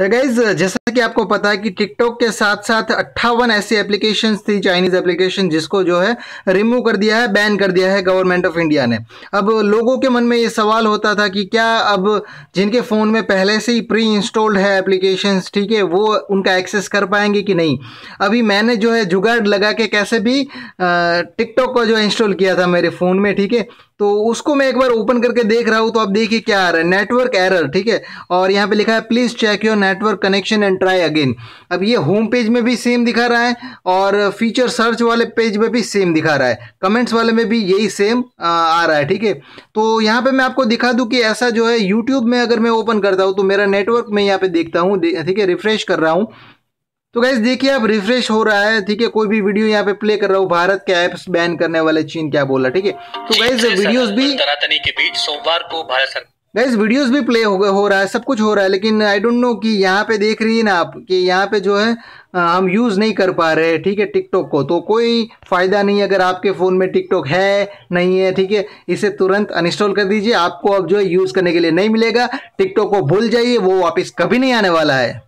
guys uh, जैसा कि आपको पता है कि टिकटॉक के साथ साथ अट्ठावन ऐसी एप्लीकेशन थी चाइनीज एप्लीकेशन जिसको जो है रिमूव कर दिया है बैन कर दिया है गवर्नमेंट ऑफ इंडिया ने अब लोगों के मन में ये सवाल होता था कि क्या अब जिनके फ़ोन में पहले से ही प्री इंस्टॉल्ड है एप्लीकेशन ठीक है वो उनका एक्सेस कर पाएंगे कि नहीं अभी मैंने जो है जुगाड़ लगा के कैसे भी टिकटॉक uh, को जो इंस्टॉल किया था मेरे फ़ोन में ठीक है तो उसको मैं एक बार ओपन करके देख रहा हूँ तो आप देखिए क्या आ रहा है नेटवर्क एरर ठीक है और यहाँ पे लिखा है please check your network connection and try again अब ये होम पेज में भी सेम दिखा रहा है और फीचर सर्च वाले पेज में भी सेम दिखा रहा है कमेंट्स वाले में भी यही सेम आ रहा है ठीक है तो यहाँ पर मैं आपको दिखा दूँ कि ऐसा जो है यूट्यूब में अगर मैं ओपन करता हूँ तो मेरा नेटवर्क मैं यहाँ पर देखता हूँ ठीक है रिफ्रेश कर रहा हूँ तो गैस देखिए अब रिफ्रेश हो रहा है ठीक है कोई भी वीडियो यहाँ पे प्ले कर रहा हूँ भारत के ऐप्स बैन करने वाले चीन क्या बोल रहा है ठीक है तो गैस वीडियोस भी के बीच सोमवार को भारत सरकार गाइज वीडियोस भी प्ले हो गए हो रहा है सब कुछ हो रहा है लेकिन आई डोंट नो कि यहाँ पे देख रही है ना आप कि यहाँ पे जो है आ, हम यूज़ नहीं कर पा रहे ठीक है टिकटॉक को तो कोई फ़ायदा नहीं अगर आपके फ़ोन में टिकटॉक है नहीं है ठीक है इसे तुरंत अनइंस्टॉल कर दीजिए आपको अब जो है यूज़ करने के लिए नहीं मिलेगा टिकटॉक को भूल जाइए वो वापस कभी नहीं आने वाला है